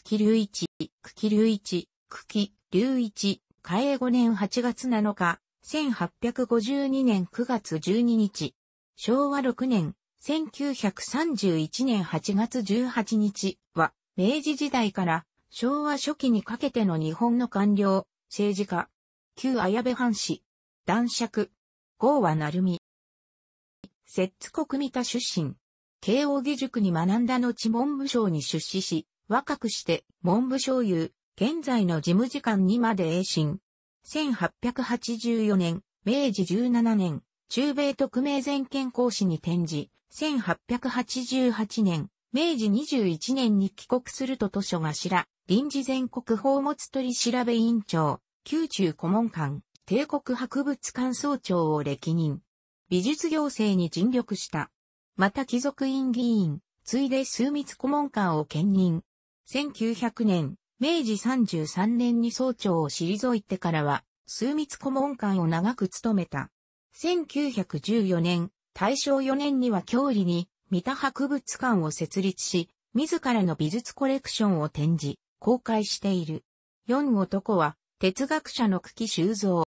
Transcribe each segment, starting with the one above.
久喜隆一、久喜隆一、久喜隆一、開営5年8月7日、1852年9月12日、昭和6年、1931年8月18日は、明治時代から昭和初期にかけての日本の官僚、政治家、旧綾部藩士、男爵、郷和成美。摂津国三田出身、慶応義塾に学んだ後文部省に出資し、若くして文部省有、現在の事務次官にまで栄進。1884年、明治17年、中米特命全権講使に転じ、1888年、明治21年に帰国すると図書頭、臨時全国宝物取調べ委員長、宮中顧問官、帝国博物館総長を歴任。美術行政に尽力した。また貴族院議員、ついで数密顧問官を兼任。1900年、明治33年に総長を退いてからは、枢密顧問官を長く務めた。1914年、大正4年には郷里に、三田博物館を設立し、自らの美術コレクションを展示、公開している。四男は、哲学者の久喜修造。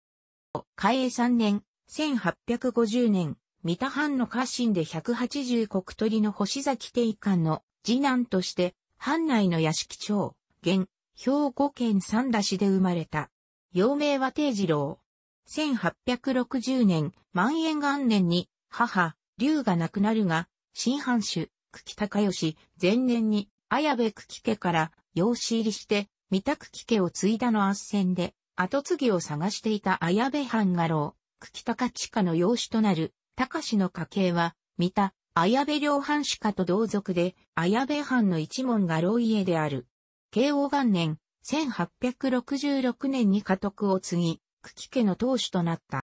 開永3年、1850年、三田藩の家臣で180国鳥の星崎定館の次男として藩内の屋敷町、現、兵庫県三田市で生まれた。幼名は定次郎。1860年、万円元年に、母、龍が亡くなるが、新藩主、久喜隆義、前年に、綾部久喜家から養子入りして、三田久喜家を継いだの圧戦で、後継ぎを探していた綾部藩画廊、久喜高地下の養子となる、高氏の家系は、三田、綾部良藩主家と同族で、綾部藩の一門が老家である。慶応元年、1866年に家督を継ぎ、久喜家の当主となった。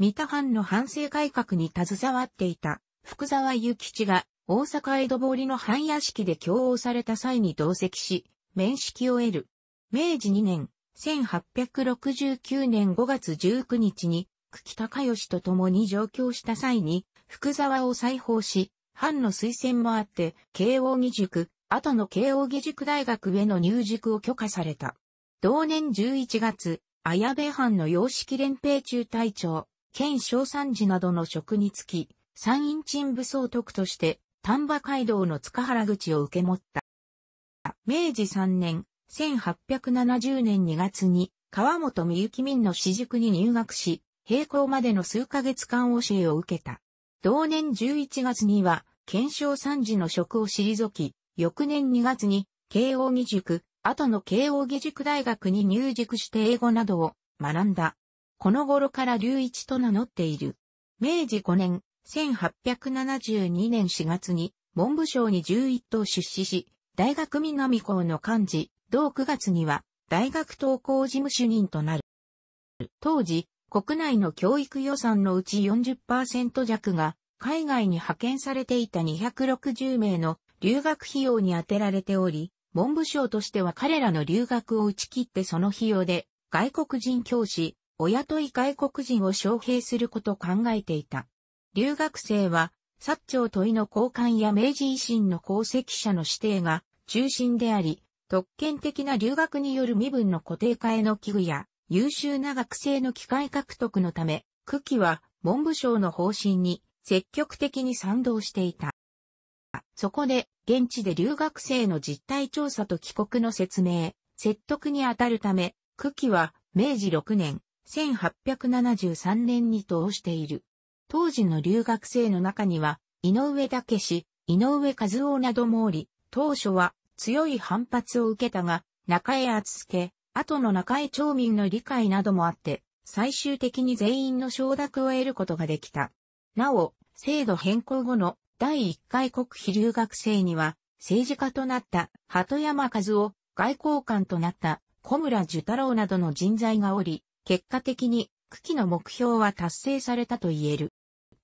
三田藩の藩政改革に携わっていた福沢諭吉が大阪江戸堀の藩屋敷で共応された際に同席し、面識を得る。明治2年、1869年5月19日に、久喜隆義と共に上京した際に、福沢を再訪し、藩の推薦もあって、慶応義塾、後の慶応義塾大学への入塾を許可された。同年11月、綾部藩の洋式連兵中隊長、県小三寺などの職につき、山陰鎮武装督として、丹波街道の塚原口を受け持った。明治3年、1870年2月に、川本美幸民の私塾に入学し、閉校までの数ヶ月間教えを受けた。同年11月には、検証三次の職を退き、翌年2月に、慶応義塾、後の慶応義塾大学に入塾して英語などを学んだ。この頃から隆一と名乗っている。明治5年、1872年4月に、文部省に11等出資し、大学南校の幹事、同9月には、大学登校事務主任となる。当時、国内の教育予算のうち40%弱が海外に派遣されていた260名の留学費用に充てられており、文部省としては彼らの留学を打ち切ってその費用で外国人教師、お雇い外国人を招聘すること考えていた。留学生は、薩長問いの交換や明治維新の功績者の指定が中心であり、特権的な留学による身分の固定化への危惧や、優秀な学生の機会獲得のため、久喜は文部省の方針に積極的に賛同していた。そこで、現地で留学生の実態調査と帰国の説明、説得にあたるため、久喜は明治6年、1873年に通している。当時の留学生の中には、井上武氏、井上和夫などもおり、当初は強い反発を受けたが、中江厚介、後の中江町民の理解などもあって、最終的に全員の承諾を得ることができた。なお、制度変更後の第1回国費留学生には、政治家となった鳩山和夫、外交官となった小村寿太郎などの人材がおり、結果的に区期の目標は達成されたと言える。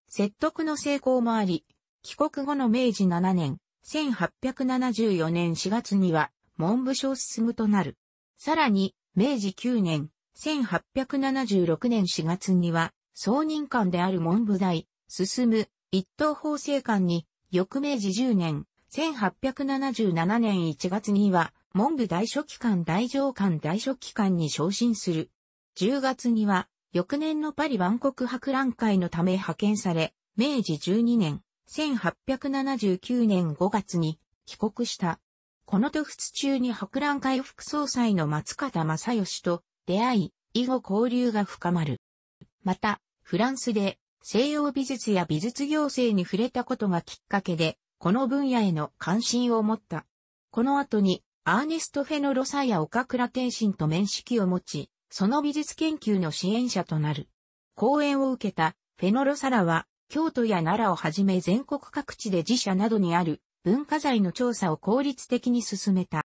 説得の成功もあり、帰国後の明治7年、1874年4月には文部省進むとなる。さらに、明治9年、1876年4月には、総任官である文部大、進む、一等法制官に、翌明治10年、1877年1月には、文部大書記官大上官大書記官に昇進する。10月には、翌年のパリ万国博覧会のため派遣され、明治12年、1879年5月に帰国した。この渡仏中に博覧会副総裁の松方正義と出会い、以後交流が深まる。また、フランスで西洋美術や美術行政に触れたことがきっかけで、この分野への関心を持った。この後に、アーネスト・フェノロサや岡倉天心と面識を持ち、その美術研究の支援者となる。講演を受けたフェノロサラは、京都や奈良をはじめ全国各地で自社などにある文化財の調査を効率的に進めた。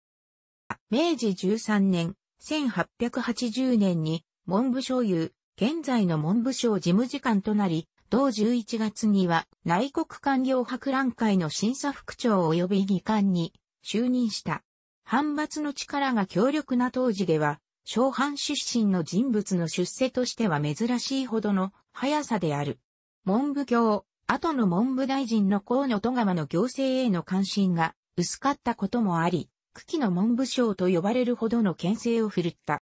明治13年、1880年に文部省有、現在の文部省事務次官となり、同11月には内国官僚博覧会の審査副長及び議官に就任した。反発の力が強力な当時では、小藩出身の人物の出世としては珍しいほどの速さである。文部教、後の文部大臣の河野戸川の行政への関心が薄かったこともあり、久喜の文部省と呼ばれるほどの牽制を振るった。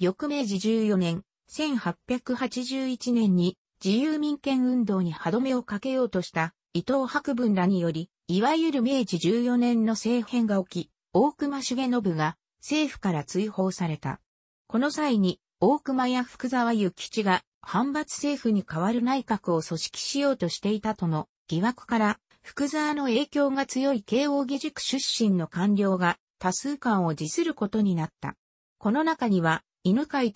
翌明治14年、1881年に自由民権運動に歯止めをかけようとした伊藤博文らにより、いわゆる明治14年の政変が起き、大隈重信が政府から追放された。この際に大隈や福沢諭吉が反発政府に代わる内閣を組織しようとしていたとの疑惑から、福沢の影響が強い慶応義塾出身の官僚が多数官を辞することになった。この中には、犬飼武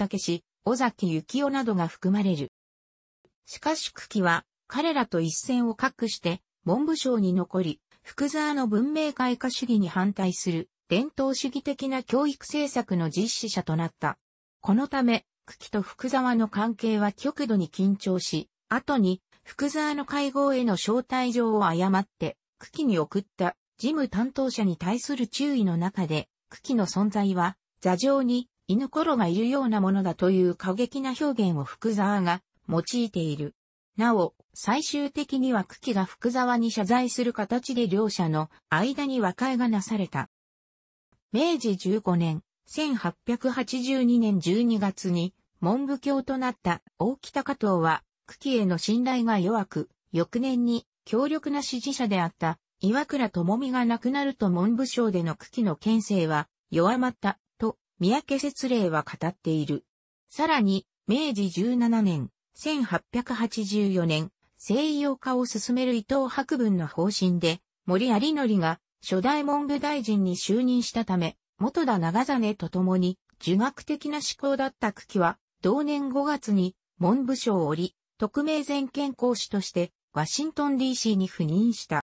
尾崎幸雄などが含まれる。しかし久喜は、彼らと一線を画して、文部省に残り、福沢の文明開化主義に反対する伝統主義的な教育政策の実施者となった。このため、久喜と福沢の関係は極度に緊張し、後に福沢の会合への招待状を誤って久喜に送った事務担当者に対する注意の中で、久喜の存在は座上に犬頃がいるようなものだという過激な表現を福沢が用いている。なお、最終的には久喜が福沢に謝罪する形で両者の間に和解がなされた。明治15年、1882年12月に文部教となった大北加藤は、久喜への信頼が弱く、翌年に強力な支持者であった岩倉智美が亡くなると文部省での久喜の県政は弱まったと三宅節令は語っている。さらに、明治17年、1884年、西洋化を進める伊藤博文の方針で、森有則が初代文部大臣に就任したため、元田長実と共に、儒学的な思考だった久喜は、同年5月に文部省を降り、特命全権公使としてワシントン DC に赴任した。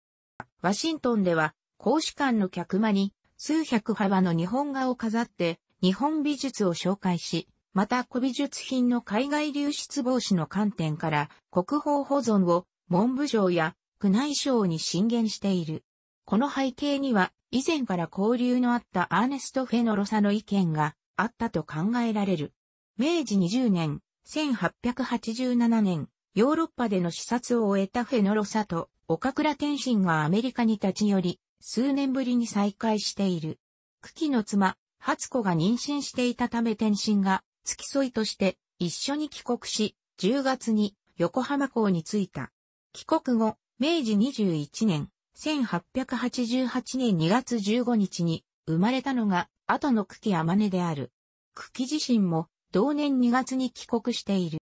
ワシントンでは公使館の客間に数百幅の日本画を飾って日本美術を紹介し、また古美術品の海外流出防止の観点から国宝保存を文部省や宮内省に進言している。この背景には、以前から交流のあったアーネスト・フェノロサの意見があったと考えられる。明治20年、1887年、ヨーロッパでの視察を終えたフェノロサと、岡倉天心がアメリカに立ち寄り、数年ぶりに再会している。久喜の妻、初子が妊娠していたため天心が、付き添いとして一緒に帰国し、10月に横浜港に着いた。帰国後、明治21年、1888年2月15日に生まれたのが、後の久喜天音である。久喜自身も同年2月に帰国している。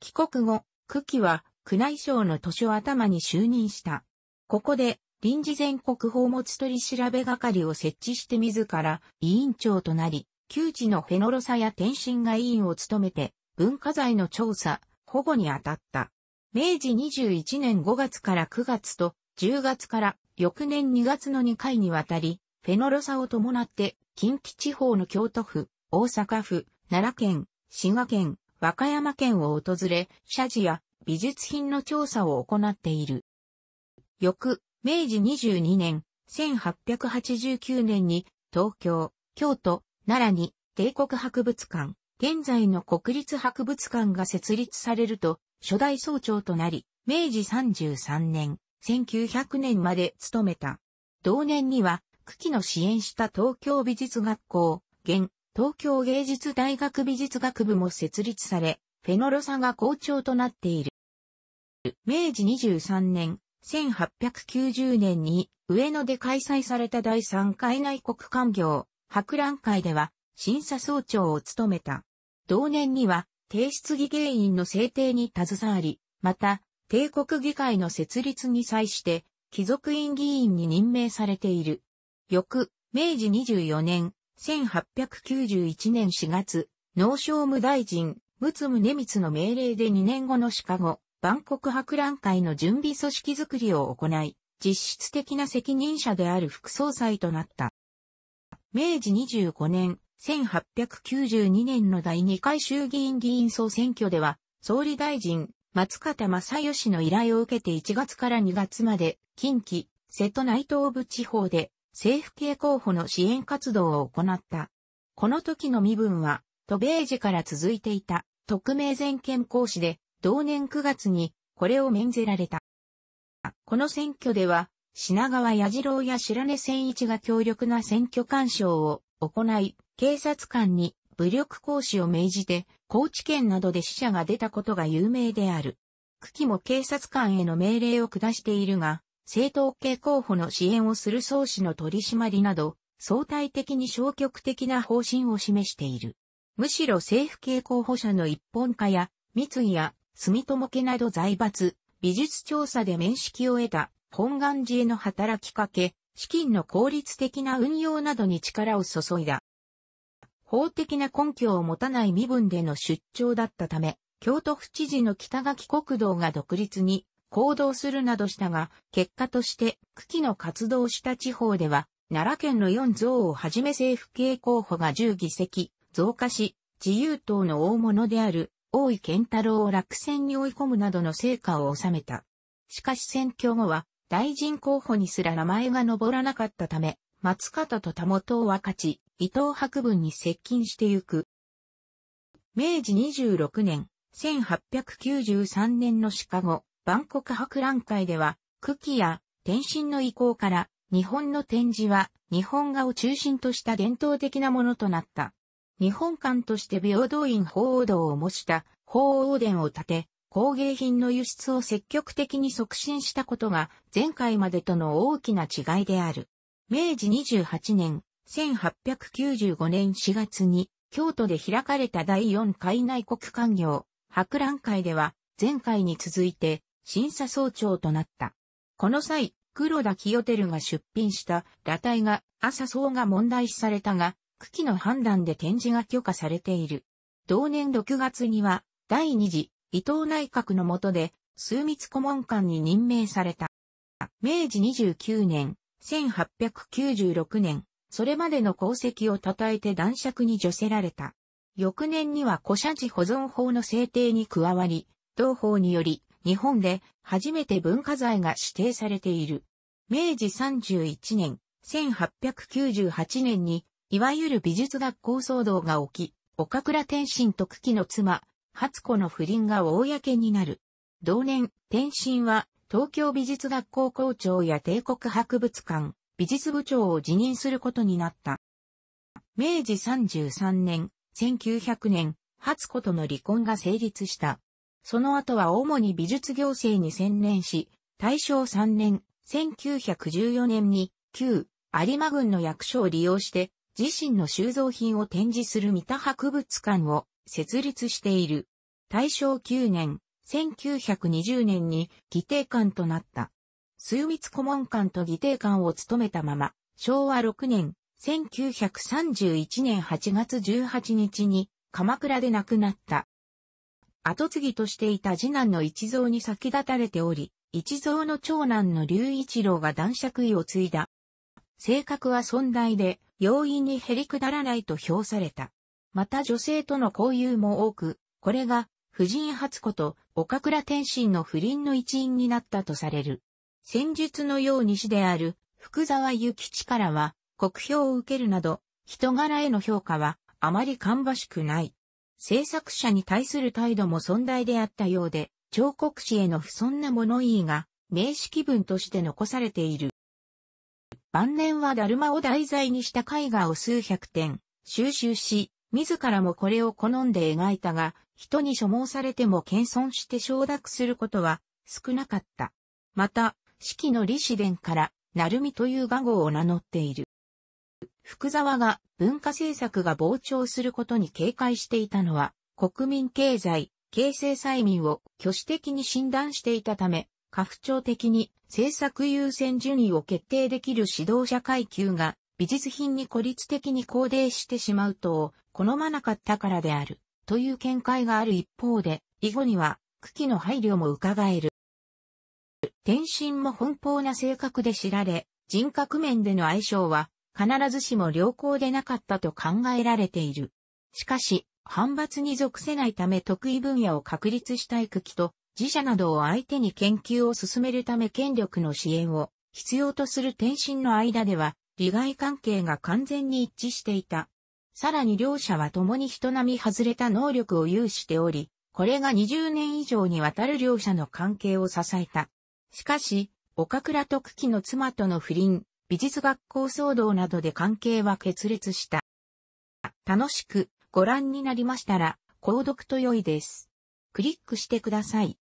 帰国後、久喜は宮内省の図書頭に就任した。ここで臨時全国宝物取調べ係を設置して自ら委員長となり、旧知のフェノロサや天津が委員を務めて文化財の調査、保護に当たった。明治21年5月から9月と10月から翌年2月の2回にわたり、フェノロサを伴って近畿地方の京都府、大阪府、奈良県、滋賀県、和歌山県を訪れ、社寺や美術品の調査を行っている。翌、明治22年、1889年に東京、京都、奈良に帝国博物館、現在の国立博物館が設立されると、初代総長となり、明治33年、1900年まで勤めた。同年には、久喜の支援した東京美術学校、現、東京芸術大学美術学部も設立され、フェノロサが校長となっている。明治23年、1890年に上野で開催された第3回内国官業博覧会では審査総長を務めた。同年には提出議芸員の制定に携わり、また帝国議会の設立に際して、貴族院議員に任命されている。翌、明治24年、1891年4月、農商務大臣、仏宗光の命令で2年後のシカゴ、万国博覧会の準備組織づくりを行い、実質的な責任者である副総裁となった。明治25年、1892年の第2回衆議院議員総選挙では、総理大臣、松方正義の依頼を受けて1月から2月まで、近畿、瀬戸内東部地方で、政府系候補の支援活動を行った。この時の身分は、都米時から続いていた、特命全権講師で、同年9月に、これを免ぜられた。この選挙では、品川矢次郎や白根千一が強力な選挙干渉を行い、警察官に武力行使を命じて、高知県などで死者が出たことが有名である。久喜も警察官への命令を下しているが、政党系候補の支援をする総司の取り締まりなど、相対的に消極的な方針を示している。むしろ政府系候補者の一本化や、三井や住友家など財閥、美術調査で面識を得た本願寺への働きかけ、資金の効率的な運用などに力を注いだ。法的な根拠を持たない身分での出張だったため、京都府知事の北垣国道が独立に行動するなどしたが、結果として久喜の活動した地方では、奈良県の4増をはじめ政府系候補が10議席、増加し、自由党の大物である大井健太郎を落選に追い込むなどの成果を収めた。しかし選挙後は、大臣候補にすら名前が上らなかったため、松方と田本を分かち、伊藤博文に接近してゆく。明治26年、1893年のシカゴ、万国博覧会では、久喜や天津の意向から、日本の展示は日本画を中心とした伝統的なものとなった。日本館として平等院法王堂を模した法王殿を建て、工芸品の輸出を積極的に促進したことが前回までとの大きな違いである。明治28年、1895年4月に、京都で開かれた第4回内国官業、博覧会では、前回に続いて、審査総長となった。この際、黒田清照が出品した裸体が朝層が問題視されたが、区期の判断で展示が許可されている。同年6月には、第2次伊藤内閣の下で、枢密顧問官に任命された。明治29年、1896年、それまでの功績を称えて男爵に除せられた。翌年には古社寺保存法の制定に加わり、同法により、日本で初めて文化財が指定されている。明治31年、1898年に、いわゆる美術学校騒動が起き、岡倉天心と久喜の妻、初子の不倫が公になる。同年、天心は東京美術学校校長や帝国博物館、美術部長を辞任することになった。明治33年、1900年、初子との離婚が成立した。その後は主に美術行政に専念し、大正3年、1914年に、旧有馬郡の役所を利用して、自身の収蔵品を展示する三田博物館を設立している。大正9年、1920年に議定官となった。水密顧問官と議定官を務めたまま、昭和6年、1931年8月18日に鎌倉で亡くなった。後継ぎとしていた次男の一蔵に先立たれており、一蔵の長男の隆一郎が男爵位を継いだ。性格は尊大で、容易に減り下らないと評された。また女性との交友も多く、これが藤井初子と岡倉天心の不倫の一因になったとされる。戦術のように師である福沢諭吉からは国評を受けるなど人柄への評価はあまり芳しくない。制作者に対する態度も存在であったようで、彫刻師への不尊な物言いが名気分として残されている。晩年はだるまを題材にした絵画を数百点収集し、自らもこれを好んで描いたが、人に所望されても謙遜して承諾することは少なかった。また、四季の李子伝から、るみという画号を名乗っている。福沢が文化政策が膨張することに警戒していたのは、国民経済、形成催眠を挙手的に診断していたため、家父長的に政策優先順位を決定できる指導者階級が美術品に孤立的に肯定してしまうとを好まなかったからである。という見解がある一方で、以後には、茎の配慮も伺える。天身も奔放な性格で知られ、人格面での相性は、必ずしも良好でなかったと考えられている。しかし、反発に属せないため得意分野を確立したい茎と、自社などを相手に研究を進めるため権力の支援を必要とする天心の間では、利害関係が完全に一致していた。さらに両者は共に人並み外れた能力を有しており、これが20年以上にわたる両者の関係を支えた。しかし、岡倉徳喜の妻との不倫、美術学校騒動などで関係は決裂した。楽しくご覧になりましたら、購読と良いです。クリックしてください。